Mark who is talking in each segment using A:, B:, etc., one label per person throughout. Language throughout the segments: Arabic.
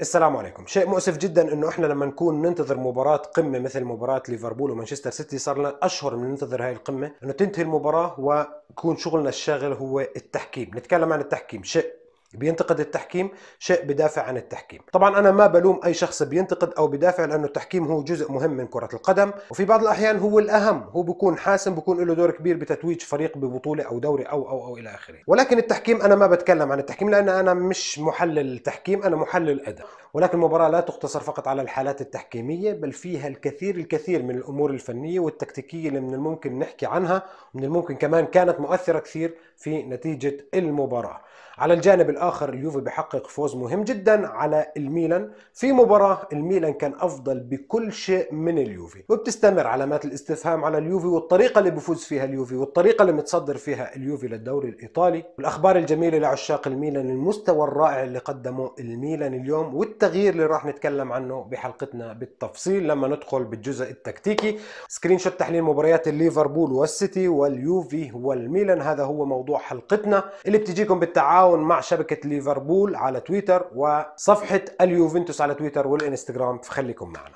A: السلام عليكم شيء مؤسف جدا انه احنا لما نكون ننتظر مباراه قمه مثل مباراه ليفربول ومانشستر سيتي صار لنا اشهر من ننتظر هاي القمه انه تنتهي المباراه ويكون شغلنا الشاغل هو التحكيم نتكلم عن التحكيم شيء بينتقد التحكيم شيء بدافع عن التحكيم طبعا أنا ما بلوم أي شخص بينتقد أو بدافع لأنه التحكيم هو جزء مهم من كرة القدم وفي بعض الأحيان هو الأهم هو بيكون حاسم بيكون له دور كبير بتتويج فريق ببطولة أو دوري أو أو أو إلى آخره ولكن التحكيم أنا ما بتكلم عن التحكيم لأن أنا مش محلل تحكيم أنا محلل أداء ولكن المباراة لا تقتصر فقط على الحالات التحكيمية بل فيها الكثير الكثير من الأمور الفنية والتكتيكية اللي من الممكن نحكي عنها ومن الممكن كمان كانت مؤثرة كثير في نتيجة المباراة على الجانب الآخر اليوفي بيحقق فوز مهم جدا على الميلان في مباراة الميلان كان أفضل بكل شيء من اليوفي وبتستمر علامات الاستفهام على اليوفي والطريقة اللي بفوز فيها اليوفي والطريقة اللي متصدر فيها اليوفي للدوري الإيطالي والأخبار الجميلة لعشاق الميلان المستوى الرائع اللي قدمه الميلان اليوم والتغيير اللي راح نتكلم عنه بحلقتنا بالتفصيل لما ندخل بالجزء التكتيكي سكرين شوت تحليل مباريات الليفربول والسيتي واليوفي والميلان هذا هو موضوع حلقتنا اللي بتجيكم بالتعاون مع شبكة شبكة ليفربول على تويتر وصفحة اليوفنتوس على تويتر والإنستغرام فخليكم معنا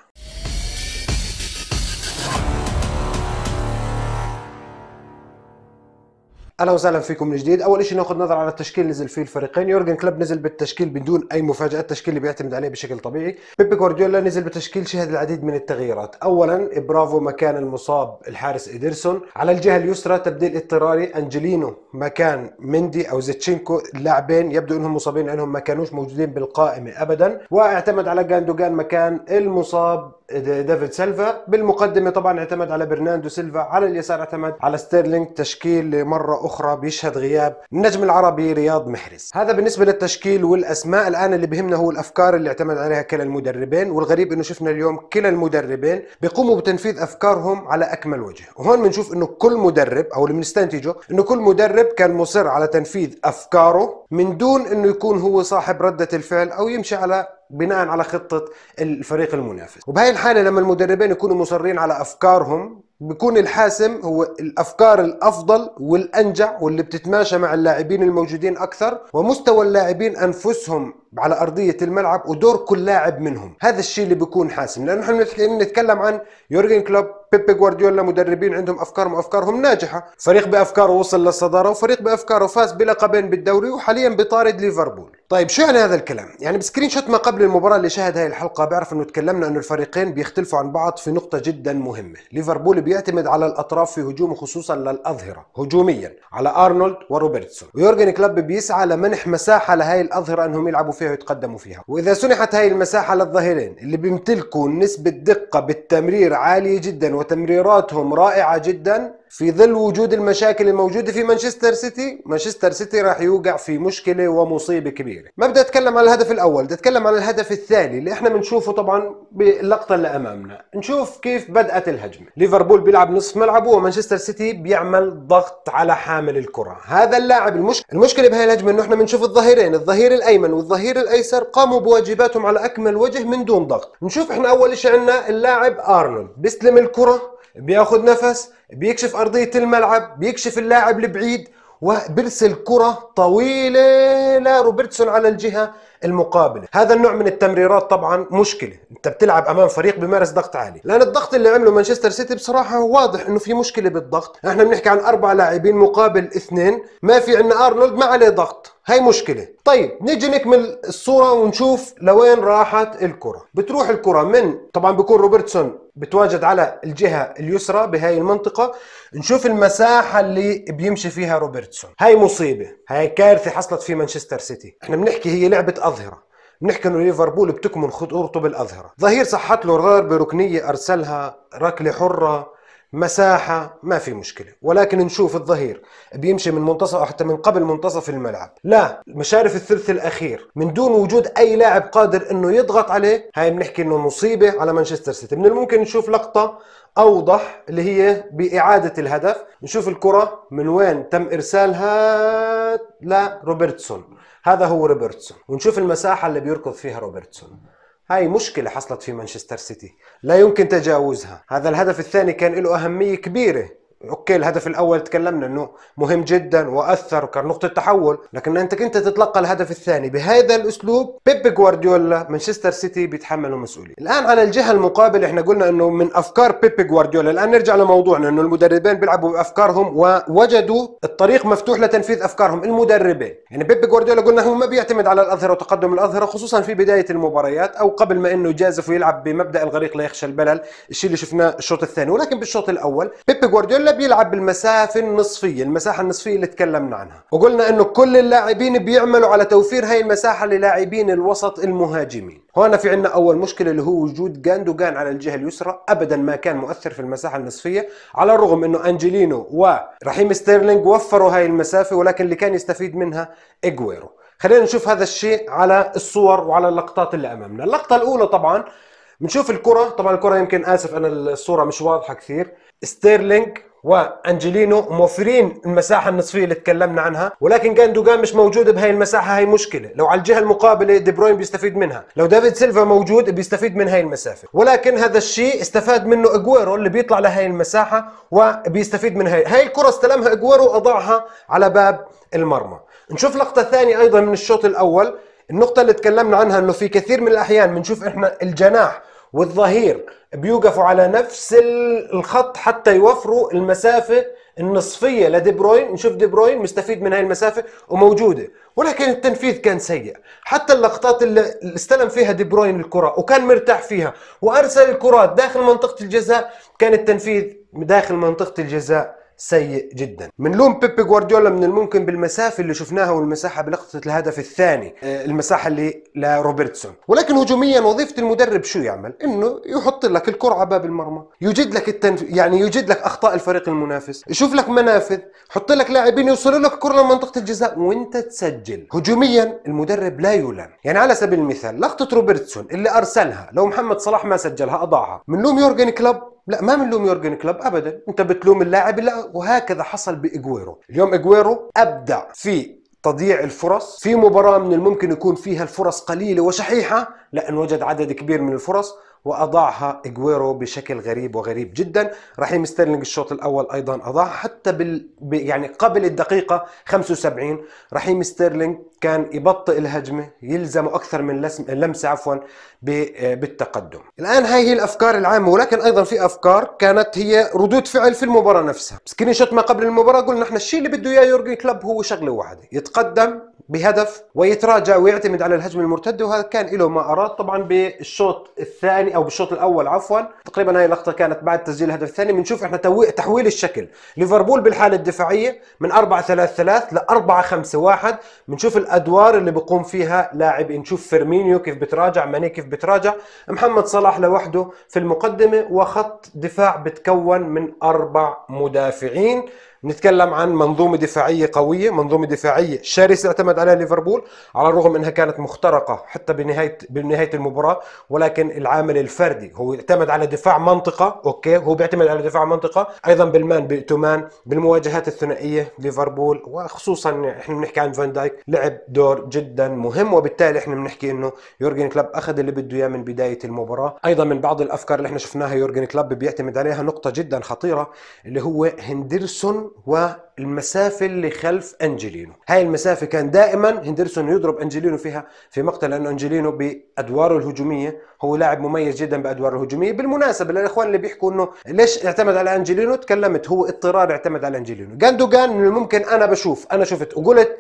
A: اهلا وسهلا فيكم من جديد اول شيء ناخذ نظره على التشكيل اللي نزل فيه الفريقين يورجن كلوب نزل بالتشكيل بدون اي مفاجاه التشكيل اللي بيعتمد عليه بشكل طبيعي بيبي جوارديولا نزل بتشكيل شهد العديد من التغييرات اولا برافو مكان المصاب الحارس ايدرسون على الجهه اليسرى تبديل اضطراري انجلينو مكان مندي او زيتشينكو اللاعبين يبدو انهم مصابين لانهم ما كانوش موجودين بالقائمه ابدا واعتمد على جاندوجان مكان المصاب ديفيد سيلفا بالمقدمه طبعا اعتمد على برناندو سيلفا على اليسار اعتمد على ستيرلينج تشكيل مره أخرى بيشهد غياب النجم العربي رياض محرز هذا بالنسبة للتشكيل والأسماء الآن اللي بهمنا هو الأفكار اللي اعتمد عليها كلا المدربين والغريب أنه شفنا اليوم كلا المدربين بيقوموا بتنفيذ أفكارهم على أكمل وجه وهون بنشوف أنه كل مدرب أو اللي بنستنتجه أنه كل مدرب كان مصر على تنفيذ أفكاره من دون أنه يكون هو صاحب ردة الفعل أو يمشي على بناء على خطة الفريق المنافس وبهي الحالة لما المدربين يكونوا مصرين على أفكارهم بيكون الحاسم هو الافكار الافضل والانجع واللي بتتماشى مع اللاعبين الموجودين اكثر ومستوى اللاعبين انفسهم على ارضيه الملعب ودور كل لاعب منهم هذا الشيء اللي بيكون حاسم لانه احنا نتكلم عن يورجن كلوب بيبي جوارديولا مدربين عندهم افكار افكارهم ناجحه فريق بافكاره وصل للصداره وفريق بافكاره فاز بلقبين بالدوري وحاليا بيطارد ليفربول طيب شو يعني هذا الكلام يعني بسكرين شوت ما قبل المباراه اللي شاهد هاي الحلقه بعرف انه تكلمنا انه الفريقين بيختلفوا عن بعض في نقطه جدا مهمه ليفربول بيعتمد على الاطراف في هجومه خصوصا للاظهره هجوميا على ارنولد وروبرتسون ويورجن كلوب بيسعى لمنح مساحه لهي الاظهره انهم يلعبوا فيها ويتقدموا فيها واذا سنحت هاي المساحه للظهيرين اللي بيمتلكوا نسبه دقه بالتمرير عاليه جدا وتمريراتهم رائعه جدا في ظل وجود المشاكل الموجودة في مانشستر سيتي مانشستر سيتي راح يوقع في مشكلة ومصيبة كبيرة ما بدي أتكلم عن الهدف الأول بدي أتكلم عن الهدف الثاني اللي احنا بنشوفه طبعا باللقطة اللي أمامنا نشوف كيف بدأت الهجمة ليفربول بيلعب نصف ملعبه ومانشستر سيتي بيعمل ضغط على حامل الكرة هذا اللاعب المشكلة المشكلة بهاي الهجمة انه احنا بنشوف الظهيرين الظهير الأيمن والظهير الأيسر قاموا بواجباتهم على أكمل وجه من دون ضغط نشوف احنا أول شيء عندنا اللاعب أرنولد بيستلم الكرة بياخذ نفس بيكشف ارضيه الملعب بيكشف اللاعب البعيد وبرسل كرة طويلة لروبرتسون على الجهة المقابلة هذا النوع من التمريرات طبعا مشكلة انت بتلعب امام فريق بمارس ضغط عالي لان الضغط اللي عمله مانشستر سيتي بصراحة واضح انه في مشكلة بالضغط احنا بنحكي عن اربع لاعبين مقابل اثنين ما في عندنا ارنولد ما عليه ضغط هاي مشكلة طيب نيجي نكمل الصورة ونشوف لوين راحت الكرة بتروح الكرة من طبعا بيكون روبرتسون بتواجد على الجهة اليسرى بهاي المنطقة نشوف المساحة اللي بيمشي فيها روبرتسون هاي مصيبة هاي كارثة حصلت في مانشستر سيتي احنا بنحكي هي لعبة أظهرة بنحكي انه ليفربول بتكمن خطورته بالاظهره، ظهير صحت له ضربه ركنيه ارسلها ركله حره مساحة ما في مشكلة ولكن نشوف الظهير بيمشي من منتصف أو حتى من قبل منتصف الملعب لا مشارف الثلث الأخير من دون وجود أي لاعب قادر أنه يضغط عليه هاي بنحكي أنه مصيبة على مانشستر سيتي من الممكن نشوف لقطة أوضح اللي هي بإعادة الهدف نشوف الكرة من وين تم إرسالها لروبرتسون هذا هو روبرتسون ونشوف المساحة اللي بيركض فيها روبرتسون هاي مشكلة حصلت في مانشستر سيتي لا يمكن تجاوزها هذا الهدف الثاني كان له أهمية كبيرة اوكي الهدف الاول تكلمنا انه مهم جدا واثر وكان نقطه تحول لكن انك انت تتلقى الهدف الثاني بهذا الاسلوب بيب جوارديولا مانشستر سيتي بيتحملوا مسؤوليه الان على الجهه المقابله احنا قلنا انه من افكار بيب جوارديولا الان نرجع لموضوعنا انه المدربين بيلعبوا بافكارهم ووجدوا الطريق مفتوح لتنفيذ افكارهم المدربين يعني بيب جوارديولا قلنا هو ما بيعتمد على الاظهره وتقدم الاظهره خصوصا في بدايه المباريات او قبل ما انه يجازف ويلعب بمبدا الغريق لا يخشى البلل الشيء اللي شفناه الشوط الثاني ولكن بالشوط الاول بيب جوارديولا بيلعب بالمسافه النصفيه المساحه النصفيه اللي تكلمنا عنها وقلنا انه كل اللاعبين بيعملوا على توفير هاي المساحه للاعبين الوسط المهاجمين هون في عندنا اول مشكله اللي هو وجود جاندوجان على الجهه اليسرى ابدا ما كان مؤثر في المساحه النصفيه على الرغم انه انجلينو ورحيم ستيرلينج وفروا هاي المسافه ولكن اللي كان يستفيد منها اجويرو خلينا نشوف هذا الشيء على الصور وعلى اللقطات اللي امامنا اللقطه الاولى طبعا بنشوف الكرة طبعا الكرة يمكن اسف انا الصورة مش واضحة كثير ستيرلينج وانجلينو موفرين المساحه النصفيه اللي تكلمنا عنها ولكن جاندوجان مش موجود بهي المساحه هي مشكله لو على الجهه المقابله دي بروين بيستفيد منها لو دافيد سيلفا موجود بيستفيد من هاي المسافه ولكن هذا الشيء استفاد منه اجويرو اللي بيطلع لهي المساحه وبيستفيد من هاي هاي الكره استلمها اجويرو وأضعها على باب المرمى نشوف لقطه ثانيه ايضا من الشوط الاول النقطة اللي تكلمنا عنها انه في كثير من الاحيان بنشوف احنا الجناح والظهير بيوقفوا على نفس الخط حتى يوفروا المسافة النصفية لدي بروين نشوف دي بروين مستفيد من هاي المسافة وموجودة ولكن التنفيذ كان سيء حتى اللقطات اللي استلم فيها دي بروين الكرة وكان مرتاح فيها وأرسل الكرات داخل منطقة الجزاء كان التنفيذ داخل منطقة الجزاء سيء جدا من لوم بيب جوارديولا من الممكن بالمسافه اللي شفناها والمساحه بلقطه الهدف الثاني آه، المساحه اللي لروبرتسون ولكن هجوميا وظيفه المدرب شو يعمل انه يحط لك الكره على باب المرمى يوجد لك التنف... يعني يوجد لك اخطاء الفريق المنافس يشوف لك منافذ يحط لك لاعبين يوصلوا لك الكره لمنطقه الجزاء وانت تسجل هجوميا المدرب لا يلام يعني على سبيل المثال لقطه روبرتسون اللي ارسلها لو محمد صلاح ما سجلها اضاعها من لوم يورجن كلوب لا ما بنلوم يورجن كلوب ابدا انت بتلوم اللاعب لا وهكذا حصل باجويرو اليوم اجويرو ابدع في تضييع الفرص في مباراة من الممكن يكون فيها الفرص قليلة وشحيحة لأن وجد عدد كبير من الفرص واضعها اجويرو بشكل غريب وغريب جدا رحيم ستيرلينج الشوط الاول ايضا اضاع حتى بال يعني قبل الدقيقه 75 رحيم ستيرلينج كان يبطئ الهجمه يلزمه اكثر من لسم لمسه عفوا بالتقدم الان هاي هي الافكار العامه ولكن ايضا في افكار كانت هي ردود فعل في المباراه نفسها سكرين شوت ما قبل المباراه قلنا احنا الشيء اللي بده اياه يورجن كلوب هو شغله واحده يتقدم بهدف ويتراجع ويعتمد على الهجمه المرتده وهذا كان له ما اراد طبعا بالشوط الثاني او بالشوط الاول عفوا تقريبا هاي اللقطه كانت بعد تسجيل الهدف الثاني بنشوف احنا تحويل الشكل ليفربول بالحاله الدفاعيه من 4 3 3 ل 4 5 1 بنشوف الادوار اللي بقوم فيها لاعب نشوف فيرمينيو كيف بتراجع ماني كيف بتراجع محمد صلاح لوحده في المقدمه وخط دفاع بتكون من اربع مدافعين نتكلم عن منظومة دفاعية قوية منظومة دفاعية شرسة اعتمد عليها ليفربول على الرغم انها كانت مخترقة حتى بنهاية بنهاية المباراة ولكن العامل الفردي هو اعتمد على دفاع منطقة اوكي هو بيعتمد على دفاع منطقة ايضا بالمان بتمان بالمواجهات الثنائية ليفربول وخصوصا احنا بنحكي عن فان دايك لعب دور جدا مهم وبالتالي احنا بنحكي انه يورجن كلوب اخذ اللي بده اياه من بداية المباراة ايضا من بعض الافكار اللي احنا شفناها يورجن كلوب بيعتمد عليها نقطة جدا خطيرة اللي هو هندرسون والمسافة اللي خلف أنجلينو هاي المسافة كان دائما هندرسون يضرب أنجلينو فيها في مقتل لأنه أنجلينو بأدواره الهجومية هو لاعب مميز جدا بأدواره الهجومية بالمناسبة للإخوان اللي بيحكوا أنه ليش اعتمد على أنجلينو تكلمت هو اضطرار اعتمد على أنجلينو جاندوجان من الممكن أنا بشوف أنا شفت وقلت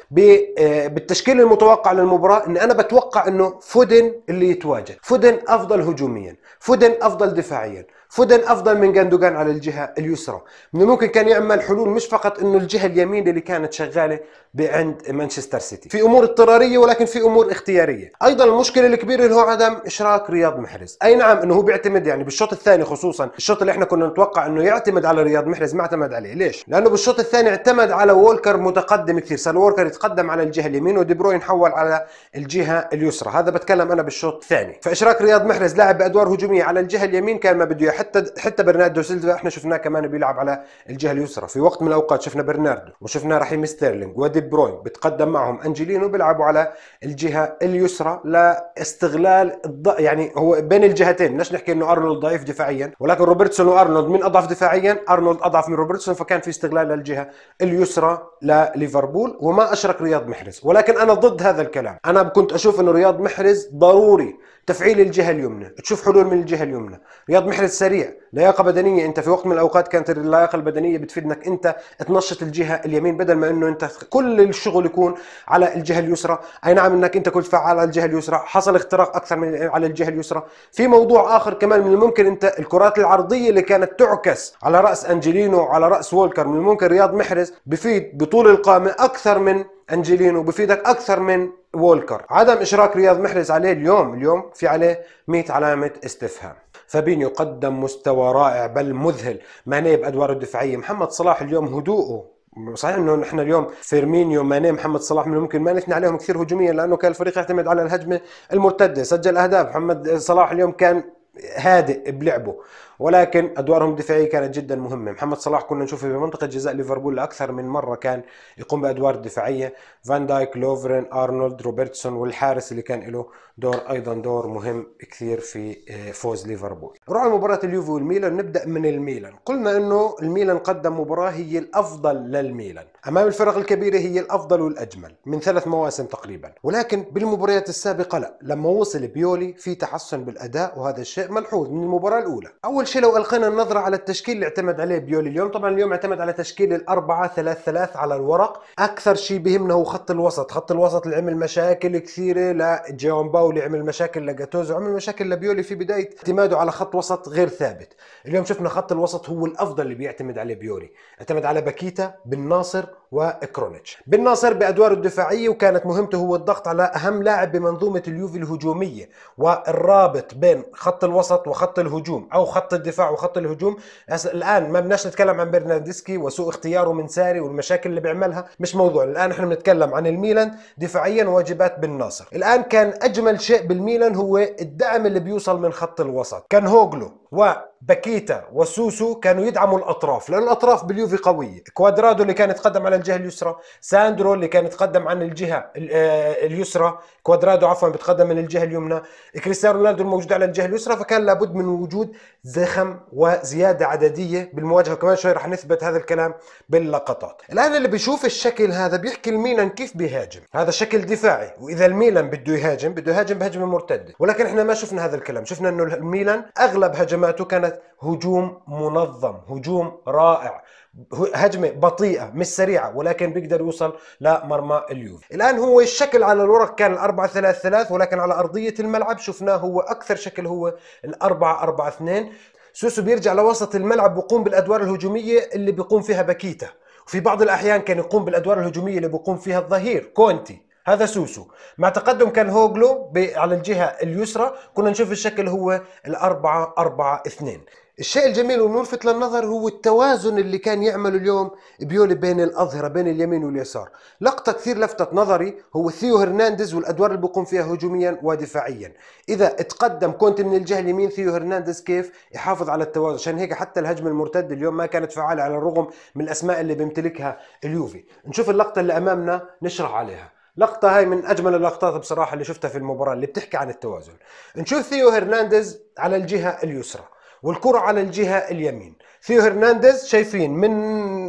A: آه، بالتشكيل المتوقع للمباراة أن أنا بتوقع أنه فودن اللي يتواجد فودن أفضل هجوميا فودن أفضل دفاعيا فودن افضل من جندوجان على الجهه اليسرى من الممكن كان يعمل حلول مش فقط انه الجهه اليمين اللي كانت شغاله عند مانشستر سيتي في امور اضطراريه ولكن في امور اختياريه ايضا المشكله الكبيره اللي هو عدم اشراك رياض محرز اي نعم انه هو بيعتمد يعني بالشوط الثاني خصوصا الشوط اللي احنا كنا نتوقع انه يعتمد على رياض محرز ما اعتمد عليه ليش لانه بالشوط الثاني اعتمد على وولكر متقدم كثير صار وولكر يتقدم على الجهه اليمين ودي بروين حول على الجهه اليسرى هذا بتكلم انا بالشوط الثاني فاشراك رياض محرز لاعب بادوار هجوميه على الجهه اليمين كان ما بده حتى حتى برناردو سيلفا احنا شفناه كمان بيلعب على الجهه اليسرى في وقت من الاوقات شفنا برناردو وشفنا رحيم ستيرلينج ودي بروين بتقدم معهم انجلينو بيلعبوا على الجهه اليسرى لاستغلال الض... يعني هو بين الجهتين مش نحكي انه ارنولد ضعيف دفاعيا ولكن روبرتسون وارنولد من اضعف دفاعيا ارنولد اضعف من روبرتسون فكان في استغلال للجهه اليسرى لليفربول وما اشرك رياض محرز ولكن انا ضد هذا الكلام انا كنت اشوف انه رياض محرز ضروري تفعيل الجهه اليمنى تشوف حلول من الجهه اليمنى رياض محرز سريع لياقه بدنيه انت في وقت من الاوقات كانت اللياقه البدنيه بتفيدك انت تنشط الجهه اليمين بدل ما انه انت كل الشغل يكون على الجهه اليسرى اي نعم انك انت كنت فعال على الجهه اليسرى حصل اختراق اكثر من على الجهه اليسرى في موضوع اخر كمان من الممكن انت الكرات العرضيه اللي كانت تعكس على راس انجلينو وعلى راس وولكر من الممكن رياض محرز بفيد بطول القامه اكثر من انجلينو بفيدك اكثر من وولكر عدم اشراك رياض محرز عليه اليوم اليوم في عليه 100 علامه استفهام فابينيو قدم مستوى رائع بل مذهل ماني بادواره الدفاعيه محمد صلاح اليوم هدوءه صحيح انه نحن اليوم فيرمينيو ماني محمد صلاح من الممكن ما نثني عليهم كثير هجوميا لانه كان الفريق يعتمد على الهجمه المرتده سجل اهداف محمد صلاح اليوم كان هادئ بلعبه ولكن ادوارهم الدفاعيه كانت جدا مهمه محمد صلاح كنا نشوفه بمنطقه جزاء ليفربول اكثر من مره كان يقوم بادوار دفاعيه فان دايك لوفرين ارنولد روبرتسون والحارس اللي كان له دور ايضا دور مهم كثير في آه، فوز ليفربول نروح مباراة اليوفي والميلان نبدا من الميلان قلنا انه الميلان قدم مباراه هي الافضل للميلان أمام الفرق الكبيرة هي الأفضل والأجمل من ثلاث مواسم تقريبا ولكن بالمباريات السابقة لا لما وصل بيولي في تحسن بالأداء وهذا الشيء ملحوظ من المباراة الأولى أول شيء لو ألقينا النظرة على التشكيل اللي اعتمد عليه بيولي اليوم طبعا اليوم اعتمد على تشكيل الأربعة ثلاث ثلاث على الورق أكثر شيء بهمنا هو خط الوسط خط الوسط اللي عمل مشاكل كثيرة لجيون باولي عمل مشاكل لجاتوزو عمل مشاكل لبيولي في بداية اعتماده على خط وسط غير ثابت اليوم شفنا خط الوسط هو الأفضل اللي بيعتمد عليه بيولي اعتمد على باكيتا بالناصر وكرونيتش بالناصر بأدواره الدفاعية وكانت مهمته هو الضغط على أهم لاعب بمنظومة اليوفي الهجومية والرابط بين خط الوسط وخط الهجوم أو خط الدفاع وخط الهجوم الآن ما بدناش نتكلم عن برناردسكي وسوء اختياره من ساري والمشاكل اللي بيعملها مش موضوع الآن احنا بنتكلم عن الميلان دفاعيا واجبات بالناصر الآن كان أجمل شيء بالميلان هو الدعم اللي بيوصل من خط الوسط كان هوغلو و باكيتا وسوسو كانوا يدعموا الاطراف لان الاطراف باليوفي قويه كوادرادو اللي كان يتقدم على الجهه اليسرى ساندرو اللي كان يتقدم عن الجهه آه، اليسرى كوادرادو عفوا بيتقدم من الجهه اليمنى كريستيانو رونالدو الموجود على الجهه اليسرى فكان لابد من وجود زخم وزياده عدديه بالمواجهه وكمان شوي رح نثبت هذا الكلام باللقطات الان اللي بيشوف الشكل هذا بيحكي الميلان كيف بيهاجم هذا شكل دفاعي واذا الميلان بده يهاجم بده يهاجم بهجمه مرتده ولكن احنا ما شفنا هذا الكلام شفنا انه الميلان اغلب هجماته كانت حدث هجوم منظم هجوم رائع هجمه بطيئه مش سريعه ولكن بيقدر يوصل لمرمى اليوفي الان هو الشكل على الورق كان 4 3 3 ولكن على ارضيه الملعب شفناه هو اكثر شكل هو 4 4 2 سوسو بيرجع لوسط الملعب ويقوم بالادوار الهجوميه اللي بيقوم فيها باكيتا وفي بعض الاحيان كان يقوم بالادوار الهجوميه اللي بيقوم فيها الظهير كونتي هذا سوسو مع تقدم كان هوغلو على الجهة اليسرى كنا نشوف الشكل هو الأربعة أربعة اثنين الشيء الجميل والملفت للنظر هو التوازن اللي كان يعمله اليوم بيولي بين الأظهرة بين اليمين واليسار لقطة كثير لفتت نظري هو ثيو هرنانديز والأدوار اللي بيقوم فيها هجوميا ودفاعيا إذا تقدم كنت من الجهة اليمين ثيو هرنانديز كيف يحافظ على التوازن عشان هيك حتى الهجمة المرتدة اليوم ما كانت فعالة على الرغم من الأسماء اللي بيمتلكها اليوفي نشوف اللقطة اللي أمامنا نشرح عليها لقطة هاي من أجمل اللقطات بصراحة اللي شفتها في المباراة اللي بتحكي عن التوازن نشوف ثيو هرنانديز على الجهة اليسرى والكرة على الجهة اليمين ثيو هرنانديز شايفين من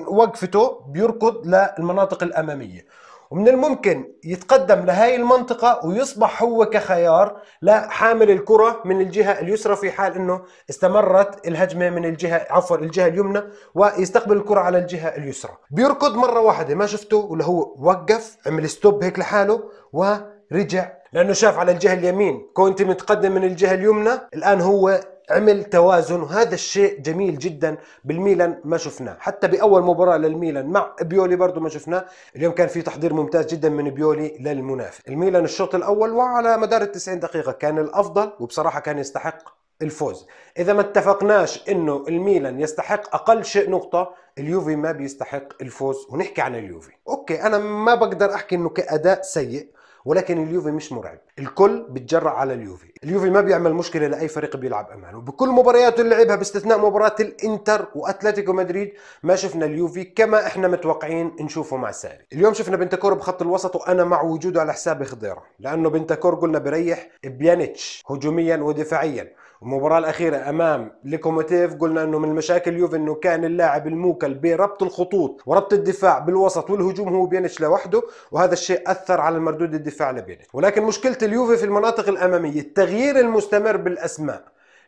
A: وقفته بيركض للمناطق الأمامية ومن الممكن يتقدم لهي المنطقة ويصبح هو كخيار لحامل الكرة من الجهة اليسرى في حال انه استمرت الهجمة من الجهة عفوا الجهة اليمنى ويستقبل الكرة على الجهة اليسرى بيركض مرة واحدة ما شفته ولا هو وقف عمل ستوب هيك لحاله ورجع لانه شاف على الجهه اليمين كونتي متقدم من الجهه اليمنى الان هو عمل توازن وهذا الشيء جميل جدا بالميلان ما شفناه حتى باول مباراه للميلان مع بيولي برضه ما شفناه اليوم كان في تحضير ممتاز جدا من بيولي للمنافس الميلان الشوط الاول وعلى مدار ال 90 دقيقه كان الافضل وبصراحه كان يستحق الفوز اذا ما اتفقناش انه الميلان يستحق اقل شيء نقطه اليوفي ما بيستحق الفوز ونحكي عن اليوفي اوكي انا ما بقدر احكي انه كاداء سيء ولكن اليوفي مش مرعب الكل بتجرع على اليوفي اليوفي ما بيعمل مشكله لاي فريق بيلعب امامه بكل مبارياته اللي لعبها باستثناء مباراه الانتر واتلتيكو مدريد ما شفنا اليوفي كما احنا متوقعين نشوفه مع ساري اليوم شفنا بنتاكور بخط الوسط وانا مع وجوده على حساب خضيره لانه بنتاكور قلنا بريح بيانيتش هجوميا ودفاعيا المباراة الأخيرة أمام ليكوموتيف قلنا أنه من المشاكل يوفي أنه كان اللاعب الموكل بربط الخطوط وربط الدفاع بالوسط والهجوم هو بيانيتش لوحده وهذا الشيء أثر على المردود الدفاعي الدفاع بيريز ولكن مشكله اليوفي في المناطق الاماميه التغيير المستمر بالاسماء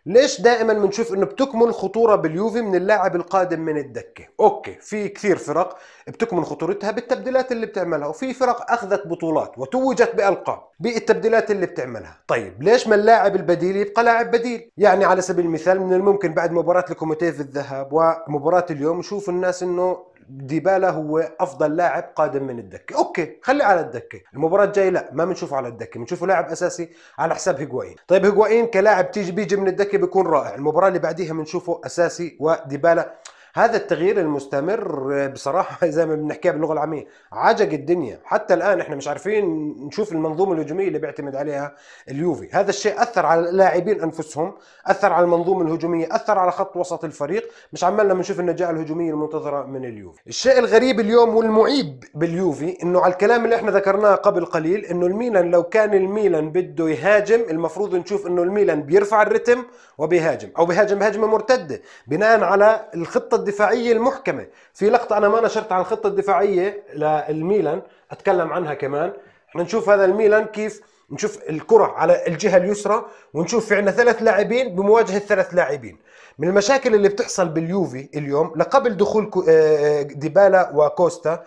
A: ليش دائما بنشوف انه بتكمن خطوره باليوفي من اللاعب القادم من الدكه اوكي في كثير فرق بتكمن خطورتها بالتبديلات اللي بتعملها وفي فرق اخذت بطولات وتوجت بالقاب بالتبديلات اللي بتعملها طيب ليش ما اللاعب البديل يبقى لاعب بديل يعني على سبيل المثال من الممكن بعد مباراه الكوميتيه الذهاب ومباراه اليوم نشوف الناس انه ديبالا هو افضل لاعب قادم من الدكه اوكي خلي على الدكه المباراه الجايه لا ما بنشوفه على الدكه بنشوفه لاعب اساسي على حساب هيغوين طيب هيغوين كلاعب تيجي بيجي من الدكه بيكون رائع المباراه اللي بعديها بنشوفه اساسي وديبالا هذا التغيير المستمر بصراحه زي ما بنحكيها باللغه العاميه عجق الدنيا حتى الان احنا مش عارفين نشوف المنظومه الهجوميه اللي بيعتمد عليها اليوفي هذا الشيء اثر على اللاعبين انفسهم اثر على المنظومه الهجوميه اثر على خط وسط الفريق مش عمالنا بنشوف النجاعه الهجوميه المنتظره من اليوفي الشيء الغريب اليوم والمعيب باليوفي انه على الكلام اللي احنا ذكرناه قبل قليل انه الميلان لو كان الميلان بده يهاجم المفروض نشوف انه الميلان بيرفع الرتم وبيهاجم او بيهاجم هجمه مرتده بناء على الخطه الدفاعيه المحكمه في لقطه انا ما نشرت عن الخطه الدفاعيه للميلان اتكلم عنها كمان احنا نشوف هذا الميلان كيف نشوف الكرة على الجهة اليسرى ونشوف في عندنا ثلاث لاعبين بمواجهة ثلاث لاعبين من المشاكل اللي بتحصل باليوفي اليوم لقبل دخول آه، آه، ديبالا وكوستا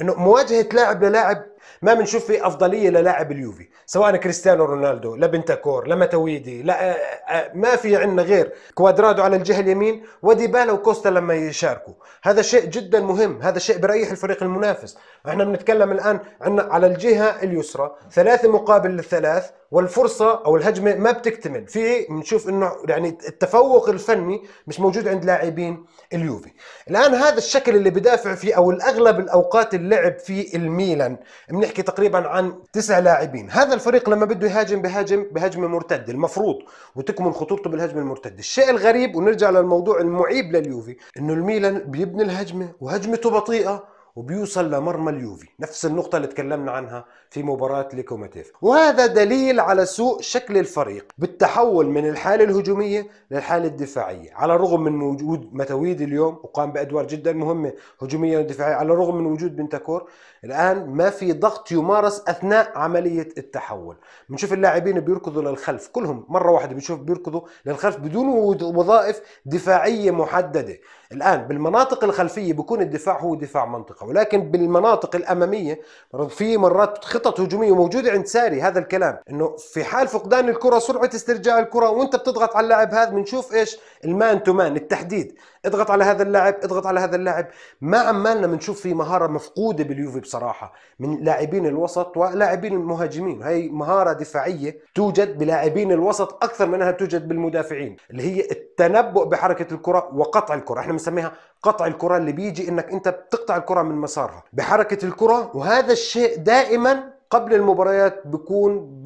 A: انه مواجهة لاعب للاعب ما بنشوف في افضليه للاعب اليوفي سواء كريستيانو رونالدو لا بنتاكور لا متويدي لا آه، آه، ما في عندنا غير كوادرادو على الجهه اليمين وديبالا وكوستا لما يشاركوا هذا شيء جدا مهم هذا شيء بريح الفريق المنافس احنا بنتكلم الان عندنا على الجهه اليسرى ثلاثه مقابل الثلاث والفرصه او الهجمه ما بتكتمل في بنشوف انه يعني التفوق الفني مش موجود عند لاعبين اليوفي الان هذا الشكل اللي بدافع فيه او الاغلب الاوقات اللعب في الميلان من بيحكي تقريبا عن تسع لاعبين هذا الفريق لما بده يهاجم بهاجم بهجمه مرتده المفروض وتكمن خطورته بالهجمه المرتده الشيء الغريب ونرجع للموضوع المعيب لليوفي انه الميلان بيبني الهجمه وهجمته بطيئه وبيوصل لمرمى اليوفي نفس النقطة اللي تكلمنا عنها في مباراة ليكوماتيف وهذا دليل على سوء شكل الفريق بالتحول من الحالة الهجومية للحالة الدفاعية على الرغم من وجود متويد اليوم وقام بأدوار جدا مهمة هجومية ودفاعية على الرغم من وجود بنتاكور الان ما في ضغط يمارس اثناء عمليه التحول بنشوف اللاعبين بيركضوا للخلف كلهم مره واحده بنشوف بيركضوا للخلف بدون وظائف دفاعيه محدده الان بالمناطق الخلفيه بيكون الدفاع هو دفاع منطقه ولكن بالمناطق الاماميه في مرات خطط هجوميه موجوده عند ساري هذا الكلام انه في حال فقدان الكره سرعه استرجاع الكره وانت بتضغط على اللاعب هذا بنشوف ايش المان تو مان التحديد اضغط على هذا اللاعب اضغط على هذا اللاعب ما عمالنا بنشوف في مهاره مفقوده باليوفي بصراحه من لاعبين الوسط ولاعبين المهاجمين هي مهاره دفاعيه توجد بلاعبين الوسط اكثر من انها توجد بالمدافعين اللي هي التنبؤ بحركه الكره وقطع الكره احنا بنسميها قطع الكره اللي بيجي انك انت بتقطع الكره من مسارها بحركه الكره وهذا الشيء دائما قبل المباريات بيكون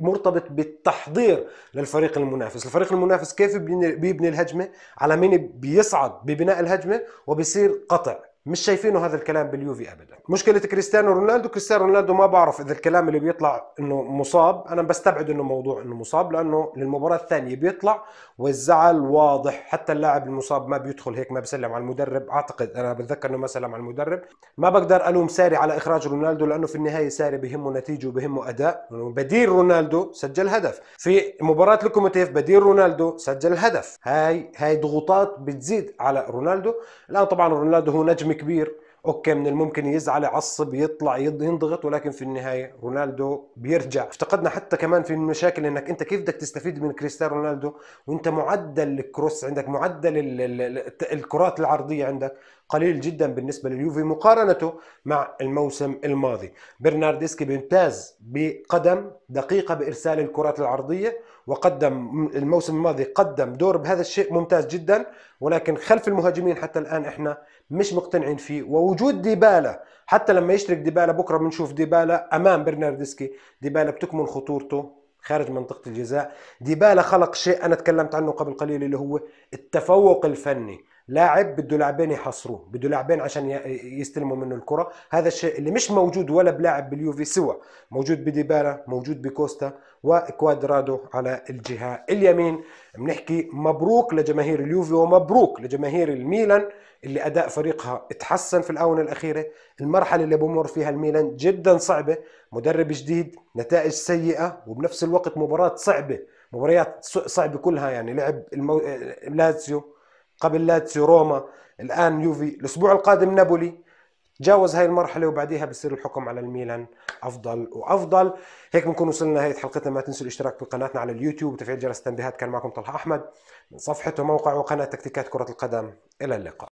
A: مرتبط بالتحضير للفريق المنافس الفريق المنافس كيف بيبني الهجمه على مين بيصعد ببناء الهجمه وبيصير قطع مش شايفينه هذا الكلام باليوفي ابدا مشكله كريستيانو رونالدو كريستيانو رونالدو ما بعرف اذا الكلام اللي بيطلع انه مصاب انا بستبعد انه موضوع انه مصاب لانه للمباراه الثانيه بيطلع والزعل واضح حتى اللاعب المصاب ما بيدخل هيك ما بيسلم على المدرب اعتقد انا بتذكر انه ما سلم على المدرب ما بقدر الوم ساري على اخراج رونالدو لانه في النهايه ساري بهمه نتيجه وبهمه اداء بديل رونالدو سجل هدف في مباراه لوكوموتيف بديل رونالدو سجل هدف هاي هاي ضغوطات بتزيد على رونالدو الان طبعا رونالدو هو نجم كبير اوكي من الممكن يزعل يعصب يطلع ينضغط ولكن في النهايه رونالدو بيرجع افتقدنا حتى كمان في المشاكل انك انت كيف بدك تستفيد من كريستيانو رونالدو وانت معدل الكروس عندك معدل الكرات العرضيه عندك قليل جدا بالنسبه لليوفي مقارنته مع الموسم الماضي برناردسكي بيمتاز بقدم دقيقه بارسال الكرات العرضيه وقدم الموسم الماضي قدم دور بهذا الشيء ممتاز جدا ولكن خلف المهاجمين حتى الان احنا مش مقتنعين فيه ووجود ديبالا حتى لما يشترك ديبالا بكره بنشوف ديبالا امام برناردسكي ديبالا بتكمن خطورته خارج منطقه الجزاء ديبالا خلق شيء انا تكلمت عنه قبل قليل اللي هو التفوق الفني لاعب بده لاعبين يحصروه بده لاعبين عشان يستلموا منه الكره هذا الشيء اللي مش موجود ولا بلاعب باليوفي سوى موجود بديبالا موجود بكوستا وكوادرادو على الجهه اليمين بنحكي مبروك لجماهير اليوفي ومبروك لجماهير الميلان اللي اداء فريقها اتحسن في الاونه الاخيره المرحله اللي بمر فيها الميلان جدا صعبه مدرب جديد نتائج سيئه وبنفس الوقت مباراه صعبه مباريات صعبه كلها يعني لعب المو... آه، لازيو قبل لاتسي روما الان يوفي الاسبوع القادم نابولي تجاوز هاي المرحله وبعديها بصير الحكم على الميلان افضل وافضل هيك بنكون وصلنا لنهايه حلقتنا ما تنسوا الاشتراك بقناتنا على اليوتيوب وتفعيل جرس التنبيهات كان معكم طلحه احمد من صفحه وموقع وقناه تكتيكات كره القدم الى اللقاء